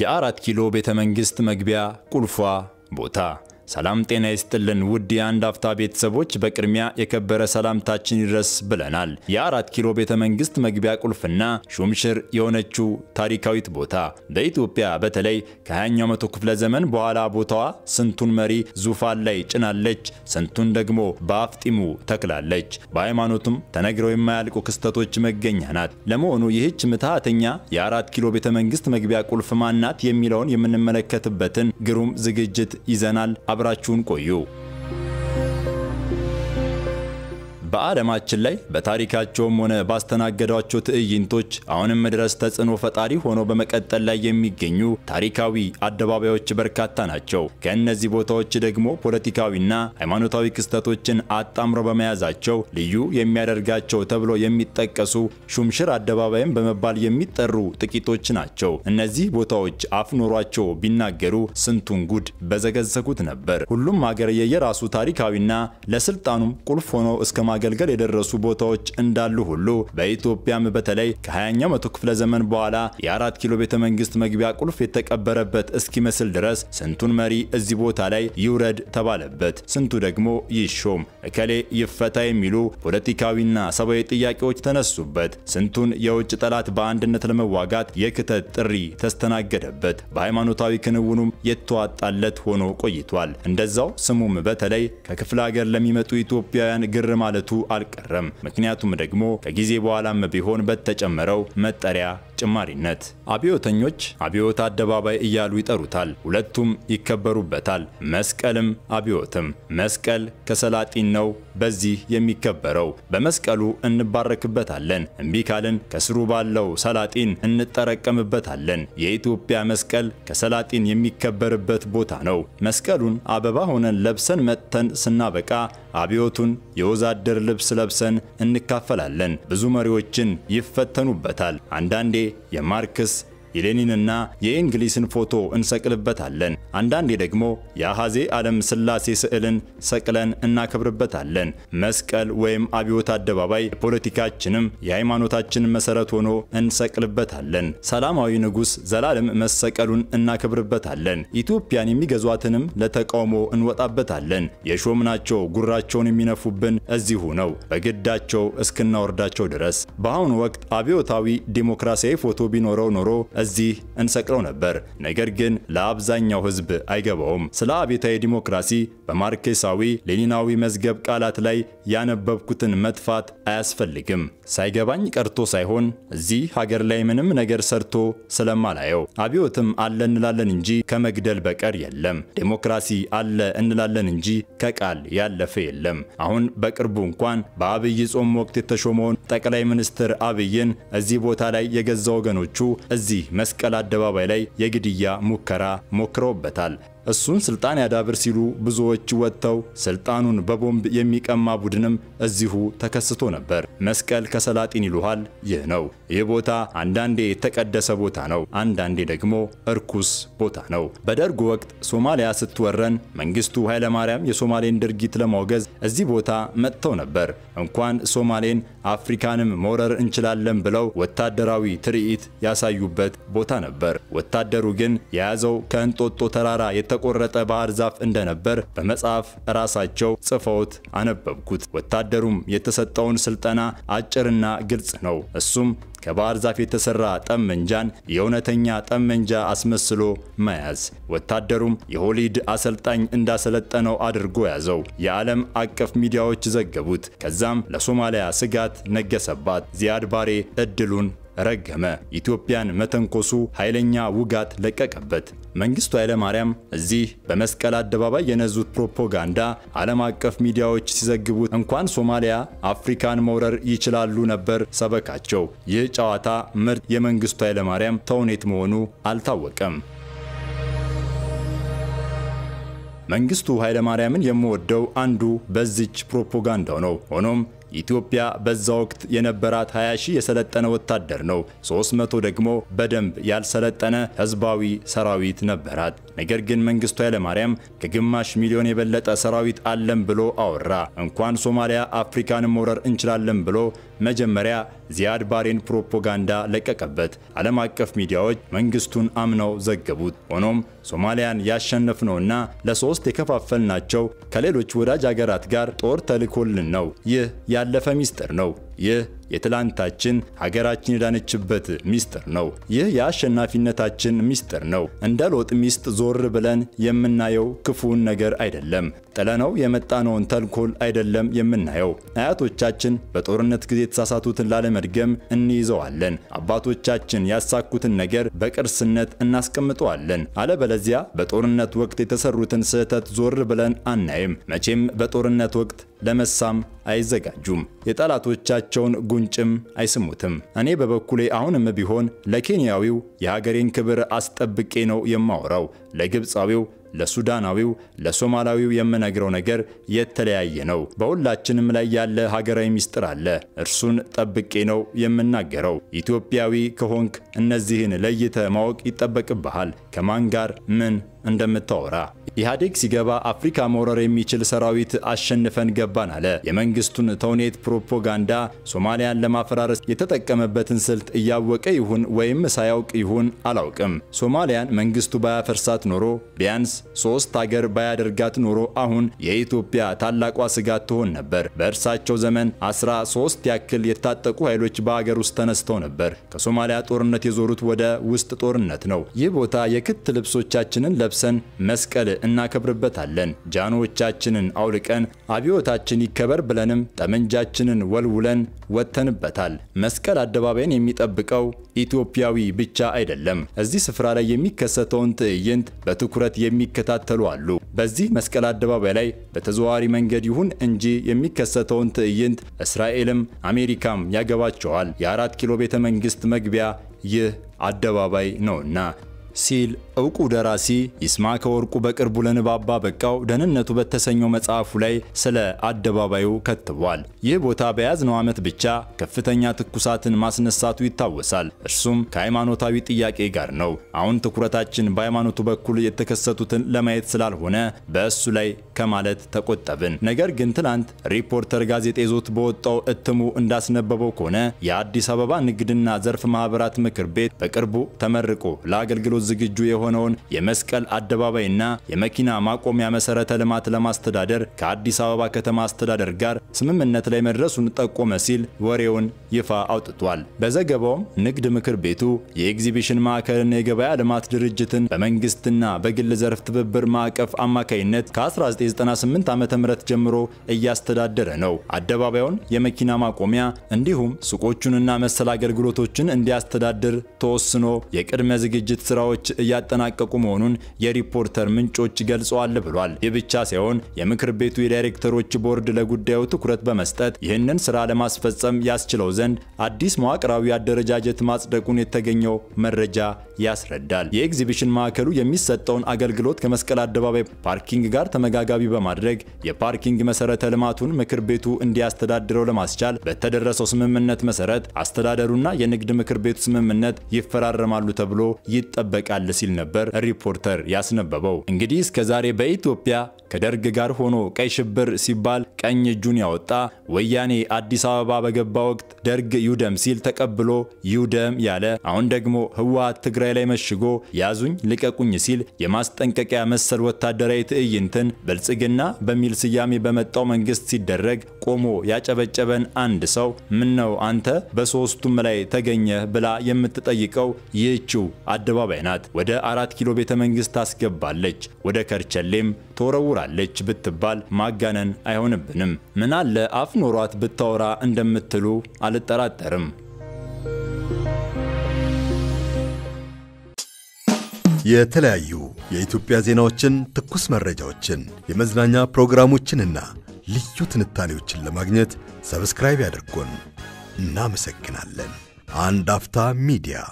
የአራት ኪሎ ቤተ መንግሥት መግቢያ ቁልፏ ቦታ ሰላም ጤና ይስጥልን ውድ የአንድ አፍታ ቤተሰቦች፣ በቅድሚያ የከበረ ሰላምታችን ይድረስ ብለናል። የአራት ኪሎ ቤተ መንግስት መግቢያ ቁልፍና ሹምሽር የሆነችው ታሪካዊት ቦታ በኢትዮጵያ በተለይ ከ20ኛው መቶ ክፍለ ዘመን በኋላ ቦታዋ ስንቱን መሪ ዙፋን ላይ ጭናለች፣ ስንቱን ደግሞ በአፍጢሙ ተክላለች። በሃይማኖቱም ተነግረው የማያልቁ ክስተቶች መገኛ ናት። ለመሆኑ ይህች ምትሃተኛ የአራት ኪሎ ቤተ መንግስት መግቢያ ቁልፍ ማናት የሚለውን የምንመለከትበትን ግሩም ዝግጅት ይዘናል። አብ አብራችሁን ቆዩ። በዓለማችን ላይ በታሪካቸውም ሆነ ባስተናገዷቸው ትዕይንቶች አሁንም ድረስ ተጽዕኖ ፈጣሪ ሆኖ በመቀጠል ላይ የሚገኙ ታሪካዊ አደባባዮች በርካታ ናቸው። ከእነዚህ ቦታዎች ደግሞ ፖለቲካዊና ሃይማኖታዊ ክስተቶችን አጣምሮ በመያዛቸው ልዩ የሚያደርጋቸው ተብሎ የሚጠቀሱ ሹምሽር አደባባይም በመባል የሚጠሩ ጥቂቶች ናቸው። እነዚህ ቦታዎች አፍ ኖሯቸው ቢናገሩ ስንቱን ጉድ በዘገዘጉት ነበር። ሁሉም ሀገር የየራሱ ታሪካዊና ለስልጣኑም ቁልፍ ሆኖ እስከ ለማገልገል የደረሱ ቦታዎች እንዳሉ ሁሉ በኢትዮጵያም በተለይ ከ20ኛው መቶ ክፍለ ዘመን በኋላ የአራት ኪሎ ቤተ መንግስት መግቢያ ቁልፍ የተቀበረበት እስኪመስል ድረስ ስንቱን መሪ እዚህ ቦታ ላይ ይውረድ ተባለበት፣ ስንቱ ደግሞ ይሾም፣ እከሌ ይፈታ የሚሉ ፖለቲካዊና ሰብአዊ ጥያቄዎች ተነሱበት፣ ስንቱን የውጭ ጠላት በአንድነት ለመዋጋት የክተት ጥሪ ተስተናገደበት። በሃይማኖታዊ ክንውኑም የተዋጣለት ሆኖ ቆይቷል። እንደዛው ስሙም በተለይ ከክፍለ ሀገር ለሚመጡ ኢትዮጵያውያን ግር ማለቱ መምጣቱ አልቀረም። ምክንያቱም ደግሞ ከጊዜ በኋላም ቢሆን በተጨመረው መጠሪያ ጭማሪነት አብዮተኞች አብዮት አደባባይ እያሉ ይጠሩታል። ሁለቱም ይከበሩበታል። መስቀልም አብዮትም። መስቀል ከሰላጢን ነው በዚህ የሚከበረው። በመስቀሉ እንባረክበታለን። እምቢ ካልን ከስሩ ባለው ሰላጢን እንጠረቀምበታለን። የኢትዮጵያ መስቀል ከሰላጢን የሚከበርበት ቦታ ነው። መስቀሉን አበባ ሆነን ለብሰን መጥተን ስናበቃ አብዮቱን የወዛደር ልብስ ለብሰን እንካፈላለን። ብዙ መሪዎችን ይፈተኑበታል። አንዳንዴ e a marca-se የሌኒንና የኢንግሊስን ፎቶ እንሰቅልበታለን። አንዳንዴ ደግሞ የአሐዜ ዓለም ሥላሴ ስዕልን ሰቅለን እናከብርበታለን። መስቀል ወይም አብዮት አደባባይ የፖለቲካችንም የሃይማኖታችን መሠረት ሆኖ እንሰቅልበታለን። ሰላማዊ ንጉሥ ዘላለም መሰቀሉን እናከብርበታለን። ኢትዮጵያን የሚገዟትንም ለተቃውሞ እንወጣበታለን። የሾምናቸው ጉራቸውን የሚነፉብን እዚሁ ነው፣ በግዳቸው እስክናወርዳቸው ድረስ። በአሁኑ ወቅት አብዮታዊ ዲሞክራሲያዊ ፎቶ ቢኖረው ኖሮ እዚህ እንሰቅለው ነበር። ነገር ግን ለአብዛኛው ህዝብ አይገባውም። ስለ አብዮታዊ ዲሞክራሲ በማርክሳዊ ሌኒናዊ መዝገብ ቃላት ላይ ያነበብኩትን መጥፋት አያስፈልግም። ሳይገባኝ ቀርቶ ሳይሆን እዚህ ሀገር ላይ ምንም ነገር ሰርቶ ስለማላየው አብዮትም አለ እንላለን እንጂ ከመግደል በቀር የለም። ዴሞክራሲ አለ እንላለን እንጂ ከቃል ያለፈ የለም። አሁን በቅርቡ እንኳን በአብይ ጾም ወቅት የተሾመውን ጠቅላይ ሚኒስትር አብይን እዚህ ቦታ ላይ የገዛ ወገኖቹ እዚህ መስቀል አደባባይ ላይ የግድያ ሙከራ ሞክረውበታል። እሱን ስልጣን ያዳብር ሲሉ ብዙዎች ወጥተው ስልጣኑን በቦምብ የሚቀማ ቡድንም እዚሁ ተከስቶ ነበር። መስቀል ከሰላጢን ይሉሃል። ይህ ነው። ይህ ቦታ አንዳንዴ የተቀደሰ ቦታ ነው፣ አንዳንዴ ደግሞ እርኩስ ቦታ ነው። በደርግ ወቅት ሶማሊያ ስትወረን መንግስቱ ኃይለማርያም የሶማሌን ድርጊት ለማውገዝ እዚህ ቦታ መጥተው ነበር። እንኳን ሶማሌን አፍሪካንም መውረር እንችላለን ብለው ወታደራዊ ትርኢት ያሳዩበት ቦታ ነበር። ወታደሩ ግን የያዘው ከእንጦጦ ተራራ የተ የተቆረጠ ባህር ዛፍ እንደነበር በመጽሐፍ ራሳቸው ጽፈውት አነበብኩት። ወታደሩም የተሰጠውን ስልጠና አጭርና ግልጽ ነው። እሱም ከባህር ዛፍ የተሰራ ጠመንጃን የእውነተኛ ጠመንጃ አስመስሎ መያዝ። ወታደሩም የሆሊድ አሰልጣኝ እንዳሰለጠነው አድርጎ ያዘው። የዓለም አቀፍ ሚዲያዎች ዘገቡት። ከዛም ለሶማሊያ ስጋት ነገሰባት። ዚያድ ባሬ እድሉን ረገመ። ኢትዮጵያን መተንኮሱ ኃይለኛ ውጋት ለቀቀበት። መንግስቱ ኃይለማርያም እዚህ በመስቀል አደባባይ የነዙት ፕሮፓጋንዳ ዓለም አቀፍ ሚዲያዎች ሲዘግቡት እንኳን ሶማሊያ አፍሪካን መውረር ይችላሉ ነበር ሰበካቸው። ይህ ጨዋታ ምርጥ የመንግስቱ ኃይለማርያም ተውኔት መሆኑ አልታወቀም። መንግስቱ ኃይለማርያምን የምወደው አንዱ በዚች ፕሮፓጋንዳው ነው። ሆኖም ኢትዮጵያ በዛ ወቅት የነበራት 20 ሺህ የሰለጠነ ወታደር ነው። 300 ደግሞ በደንብ ያልሰለጠነ ህዝባዊ ሰራዊት ነበራት። ነገር ግን መንግስቱ ኃይለማርያም ከግማሽ ሚሊዮን የበለጠ ሰራዊት አለን ብሎ አወራ። እንኳን ሶማሊያ አፍሪካንም መውረር እንችላለን ብሎ መጀመሪያ ዚያድ ባሬን ፕሮፓጋንዳ ለቀቀበት። ዓለም አቀፍ ሚዲያዎች መንግስቱን አምነው ዘገቡት። ሆኖም ሶማሊያን ያሸነፍነውና ለሶስት የከፋፈልናቸው ከሌሎች ወዳጅ አገራት ጋር ጦር ተልኮልን ነው። ይህ ያለፈ ሚስጥር ነው። ይህ የትላንታችን ሀገራችን የዳነችበት ሚስጥር ነው። ይህ የአሸናፊነታችን ሚስጥር ነው። እንደ ሎጥ ሚስት ዞር ብለን የምናየው ክፉን ነገር አይደለም። ጥለነው የመጣነውን ተንኮል አይደለም የምናየው። አያቶቻችን በጦርነት ጊዜ የተሳሳቱትን ላለመድገም እንይዘዋለን። አባቶቻችን ያሳኩትን ነገር በቅርስነት እናስቀምጠዋለን። አለበለዚያ በጦርነት ወቅት የተሰሩትን ስህተት ዞር ብለን አናይም። መቼም በጦርነት ወቅት ለመሳም አይዘጋጁም። የጠላቶቻቸውን ጉ ጉንጭም አይስሙትም። እኔ በበኩሌ አሁንም ቢሆን ለኬንያዊው የሀገሬን ክብር አስጠብቄ ነው የማወራው። ለግብፃዊው ለሱዳናዊው፣ ለሶማላዊው የምነግረው ነገር የተለያየ ነው። በሁላችንም ላይ ያለ ሀገራዊ ሚስጥር አለ። እርሱን ጠብቄ ነው የምናገረው። ኢትዮጵያዊ ከሆንክ እነዚህን ለይተ ማወቅ ይጠበቅብሃል። ከማን ጋር ምን እንደምታወራ ኢህአዴግ ሲገባ አፍሪካ መውረር የሚችል ሰራዊት አሸንፈን ገባን አለ። የመንግስቱን ተውኔት ፕሮፓጋንዳ ሶማሊያን ለማፈራረስ የተጠቀመበትን ስልት እያወቀ ይሁን ወይም ሳያውቅ ይሁን አላውቅም። ሶማሊያን መንግስቱ ባያፈርሳት ኖሮ ቢያንስ ሶስት አገር ባያደርጋት ኖሮ አሁን የኢትዮጵያ ታላቋ ስጋት ትሆን ነበር። በእርሳቸው ዘመን 13 ያክል የታጠቁ ኃይሎች በሀገር ውስጥ ተነስተው ነበር። ከሶማሊያ ጦርነት የዞሩት ወደ ውስጥ ጦርነት ነው። ይህ ቦታ የክት ልብሶቻችንን ለብሰን መስቀል እናከብርበታለን። ጃኖዎቻችንን አውልቀን አብዮታችን ይከበር ብለንም ጠመንጃችንን ወልውለን ወጥተንበታል። መስቀል አደባባይን የሚጠብቀው ኢትዮጵያዊ ብቻ አይደለም። እዚህ ስፍራ ላይ የሚከሰተውን ትዕይንት በትኩረት የሚከታተሉ አሉ። በዚህ መስቀል አደባባይ ላይ በተዘዋዋሪ መንገድ ይሁን እንጂ የሚከሰተውን ትዕይንት እስራኤልም አሜሪካም ያገባቸዋል። የአራት ኪሎ ቤተ መንግስት መግቢያ ይህ አደባባይ ነውና ሲል እውቁ ደራሲ ይስማዕከ ወርቁ በቅርቡ ለንባባ በቃው ደህንነቱ በተሰኘው መጽሐፉ ላይ ስለ አደባባዩ ከትቧል። ይህ ቦታ በያዝነው ዓመት ብቻ ከፍተኛ ትኩሳትን ማስነሳቱ ይታወሳል። እርሱም ከሃይማኖታዊ ጥያቄ ጋር ነው። አሁን ትኩረታችን በሃይማኖቱ በኩል የተከሰቱትን ለማየት ስላልሆነ በእሱ ላይ ከማለት ተቆጠብን። ነገር ግን ትናንት ሪፖርተር ጋዜጣ ይዞት በወጣው እትሙ እንዳስነበበው ከሆነ የአዲስ አበባ ንግድና ዘርፍ ማህበራት ምክር ቤት በቅርቡ ተመርቆ ለአገልግሎት ዝግጁ የሆነውን የመስቀል አደባባይና የመኪና ማቆሚያ መሰረተ ልማት ለማስተዳደር ከአዲስ አበባ ከተማ አስተዳደር ጋር ስምምነት ላይ መድረሱን ጠቆመ ሲል ወሬውን ይፋ አውጥቷል። በዘገባውም ንግድ ምክር ቤቱ የኤግዚቢሽን ማዕከልና የገበያ ልማት ድርጅትን በመንግስትና በግል ዘርፍ ትብብር ማዕቀፍ አማካይነት ከ1998 ዓ.ም ጀምሮ እያስተዳደረ ነው። አደባባዩን፣ የመኪና ማቆሚያ እንዲሁም ሱቆቹንና መሰል አገልግሎቶችን እንዲያስተዳድር ተወስኖ የቅድመ ዝግጅት ስራዎች እያጠ እያጠናቀቁ መሆኑን የሪፖርተር ምንጮች ገልጸዋል ብሏል። ይህ ብቻ ሳይሆን የምክር ቤቱ የዳይሬክተሮች ቦርድ ለጉዳዩ ትኩረት በመስጠት ይህንን ስራ ለማስፈጸም ያስችለው ዘንድ አዲስ መዋቅራዊ አደረጃጀት ማጽደቁን የተገኘው መረጃ ያስረዳል። የኤግዚቢሽን ማዕከሉ የሚሰጠውን አገልግሎት ከመስቀል አደባባይ ፓርኪንግ ጋር ተመጋጋቢ በማድረግ የፓርኪንግ መሰረተ ልማቱን ምክር ቤቱ እንዲያስተዳድረው ለማስቻል በተደረሰው ስምምነት መሰረት አስተዳደሩና የንግድ ምክር ቤቱ ስምምነት ይፈራረማሉ ተብሎ ይጠበቃል ሲል ነው ነበር ሪፖርተር ያስነበበው። እንግዲህ እስከዛሬ በኢትዮጵያ ከደርግ ጋር ሆኖ ቀይ ሽብር ሲባል ቀኝ እጁን ያወጣ ወያኔ አዲስ አበባ በገባ ወቅት ደርግ ይውደም ሲል ተቀብሎ ይውደም ያለ፣ አሁን ደግሞ ህወሓት ትግራይ ላይ መሽጎ ያዙኝ ልቀቁኝ ሲል የማስጠንቀቂያ መሰል ወታደራዊ ትዕይንትን ብልጽግና በሚል ስያሜ በመጣው መንግስት ሲደረግ ቆሞ ያጨበጨበን አንድ ሰው ምነው አንተ በሶስቱም ላይ ተገኘህ ብላ የምትጠይቀው ይህችው አደባባይ ናት። ወደ አራት ኪሎ ቤተ መንግስት ታስገባለች፣ ወደ ከርቸሌም ትወረውራለች ብትባል ማጋነን አይሆንብንም። አለ አፍ ኖሯት ብታወራ እንደምትሉ አልጠራጠርም። የተለያዩ የኢትዮጵያ ዜናዎችን፣ ትኩስ መረጃዎችን፣ የመዝናኛ ፕሮግራሞችንና ልዩ ትንታኔዎችን ለማግኘት ሰብስክራይብ ያድርጎን። እናመሰግናለን። አንድ አፍታ ሚዲያ